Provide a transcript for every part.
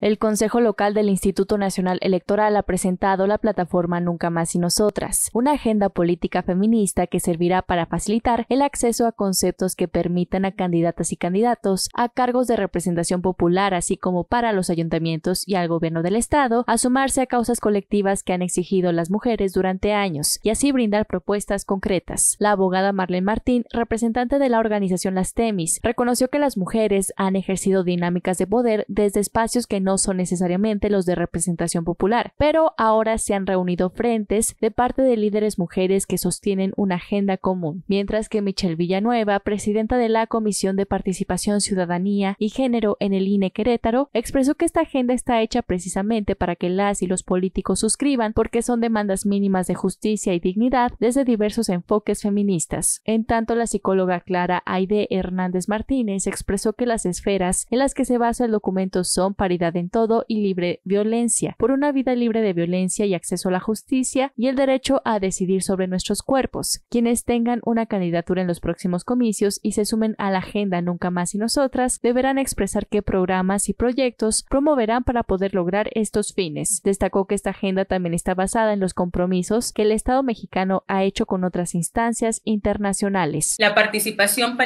El Consejo Local del Instituto Nacional Electoral ha presentado la plataforma Nunca más y nosotras, una agenda política feminista que servirá para facilitar el acceso a conceptos que permitan a candidatas y candidatos a cargos de representación popular, así como para los ayuntamientos y al gobierno del Estado, a sumarse a causas colectivas que han exigido las mujeres durante años y así brindar propuestas concretas. La abogada Marlene Martín, representante de la organización Las Temis, reconoció que las mujeres han ejercido dinámicas de poder desde espacios que no no son necesariamente los de representación popular, pero ahora se han reunido frentes de parte de líderes mujeres que sostienen una agenda común, mientras que Michelle Villanueva, presidenta de la Comisión de Participación, Ciudadanía y Género en el INE Querétaro, expresó que esta agenda está hecha precisamente para que las y los políticos suscriban porque son demandas mínimas de justicia y dignidad desde diversos enfoques feministas. En tanto, la psicóloga Clara Aide Hernández Martínez expresó que las esferas en las que se basa el documento son paridad en todo y libre violencia, por una vida libre de violencia y acceso a la justicia y el derecho a decidir sobre nuestros cuerpos. Quienes tengan una candidatura en los próximos comicios y se sumen a la agenda Nunca más y nosotras deberán expresar qué programas y proyectos promoverán para poder lograr estos fines. Destacó que esta agenda también está basada en los compromisos que el Estado mexicano ha hecho con otras instancias internacionales. La participación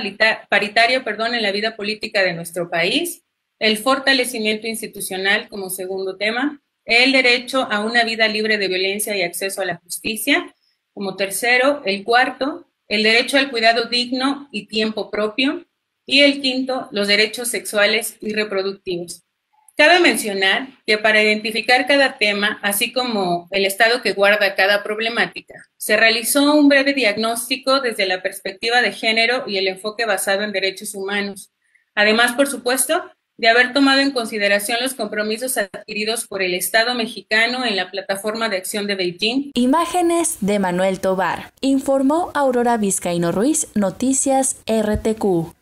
paritaria perdón, en la vida política de nuestro país el fortalecimiento institucional como segundo tema, el derecho a una vida libre de violencia y acceso a la justicia como tercero, el cuarto, el derecho al cuidado digno y tiempo propio, y el quinto, los derechos sexuales y reproductivos. Cabe mencionar que para identificar cada tema, así como el estado que guarda cada problemática, se realizó un breve diagnóstico desde la perspectiva de género y el enfoque basado en derechos humanos. Además, por supuesto, de haber tomado en consideración los compromisos adquiridos por el Estado mexicano en la plataforma de acción de Beijing. Imágenes de Manuel Tobar, informó Aurora Vizcaíno Ruiz, Noticias RTQ.